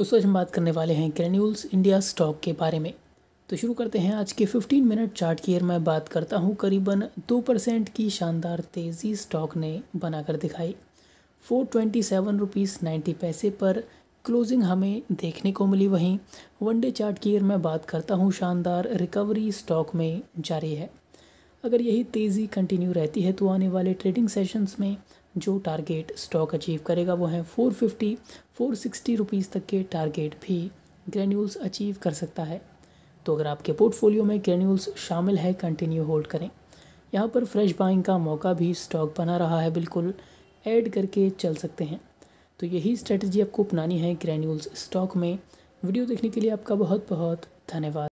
दोस्तों आज हम बात करने वाले हैं ग्रेन्यूल्स इंडिया स्टॉक के बारे में तो शुरू करते हैं आज के 15 मिनट चार्ट की मैं बात करता हूँ करीबन दो परसेंट की शानदार तेज़ी स्टॉक ने बनाकर दिखाई four twenty seven rupees ninety पैसे पर क्लोजिंग हमें देखने को मिली वहीं वनडे चार्ट की मैं बात करता हूँ शानदार रिकवरी स्टॉक में जारी है अगर यही तेज़ी कंटिन्यू रहती है तो आने वाले ट्रेडिंग सेशंस में जो टारगेट स्टॉक अचीव करेगा वो है four fifty four sixty rupees तक के टारगेट भी ग्रेन्यूल्स अचीव कर सकता है तो अगर आपके पोर्टफोलियो में ग्रेन्यूल्स शामिल है कंटिन्यू होल्ड करें यहाँ पर फ्रेश बाइंग का मौका भी स्टॉक बना रहा है बिल्कुल ऐड करके चल सकते हैं तो यही स्ट्रेटजी आपको अपनानी है ग्रेन्यूल्स स्टॉक में वीडियो देखने के लिए आपका बहुत बहुत धन्यवाद